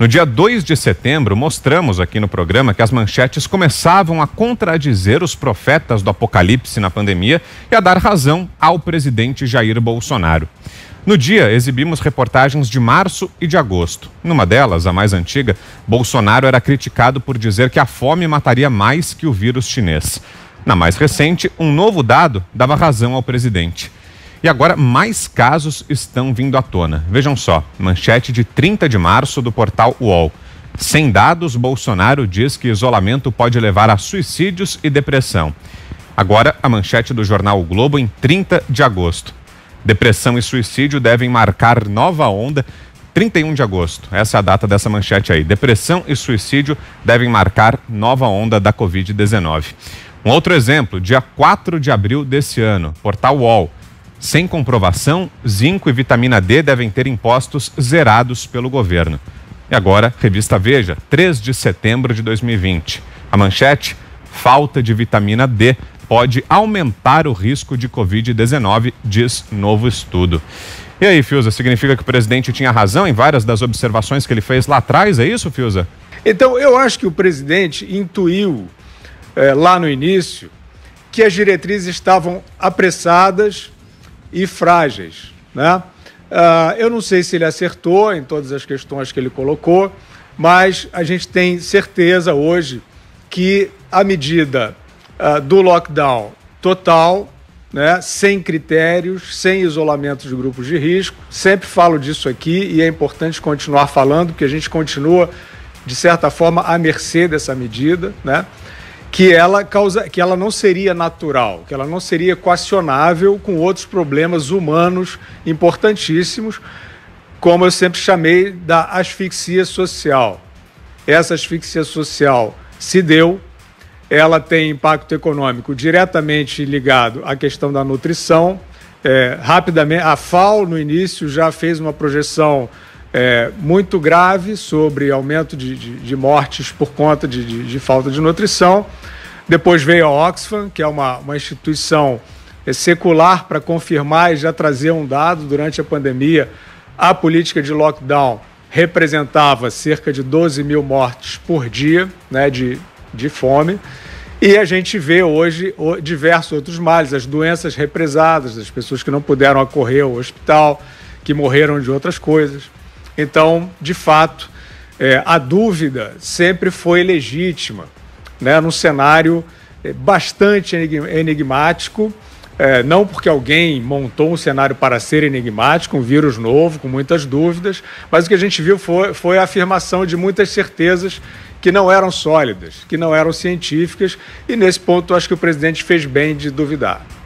No dia 2 de setembro, mostramos aqui no programa que as manchetes começavam a contradizer os profetas do apocalipse na pandemia e a dar razão ao presidente Jair Bolsonaro. No dia, exibimos reportagens de março e de agosto. Numa delas, a mais antiga, Bolsonaro era criticado por dizer que a fome mataria mais que o vírus chinês. Na mais recente, um novo dado dava razão ao presidente. E agora, mais casos estão vindo à tona. Vejam só: manchete de 30 de março do portal UOL. Sem dados, Bolsonaro diz que isolamento pode levar a suicídios e depressão. Agora, a manchete do jornal o Globo em 30 de agosto. Depressão e suicídio devem marcar nova onda 31 de agosto. Essa é a data dessa manchete aí. Depressão e suicídio devem marcar nova onda da Covid-19. Um outro exemplo, dia 4 de abril desse ano, portal UOL. Sem comprovação, zinco e vitamina D devem ter impostos zerados pelo governo. E agora, revista Veja, 3 de setembro de 2020. A manchete: falta de vitamina D pode aumentar o risco de Covid-19, diz novo estudo. E aí, Fiuza, significa que o presidente tinha razão em várias das observações que ele fez lá atrás, é isso, Fiuza? Então, eu acho que o presidente intuiu é, lá no início que as diretrizes estavam apressadas, e frágeis. Né? Uh, eu não sei se ele acertou em todas as questões que ele colocou, mas a gente tem certeza hoje que a medida uh, do lockdown total, né, sem critérios, sem isolamento de grupos de risco, sempre falo disso aqui e é importante continuar falando, porque a gente continua, de certa forma, à mercê dessa medida, né? que ela causa que ela não seria natural, que ela não seria equacionável com outros problemas humanos importantíssimos, como eu sempre chamei da asfixia social. Essa asfixia social se deu, ela tem impacto econômico diretamente ligado à questão da nutrição. É, rapidamente, a FAO no início já fez uma projeção é, muito grave sobre aumento de, de, de mortes por conta de, de, falta de nutrição. Depois veio a Oxfam, que é uma, uma instituição é, secular para confirmar e já trazer um dado durante a pandemia. A política de lockdown representava cerca de 12 mil mortes por dia né, de, de fome. E a gente vê hoje diversos outros males, as doenças represadas, as pessoas que não puderam acorrer ao hospital, que morreram de outras coisas. Então, de fato, é, a dúvida sempre foi legítima, né, num cenário é, bastante enigmático, é, não porque alguém montou um cenário para ser enigmático, um vírus novo, com muitas dúvidas, mas o que a gente viu foi, foi a afirmação de muitas certezas que não eram sólidas, que não eram científicas, e nesse ponto acho que o presidente fez bem de duvidar.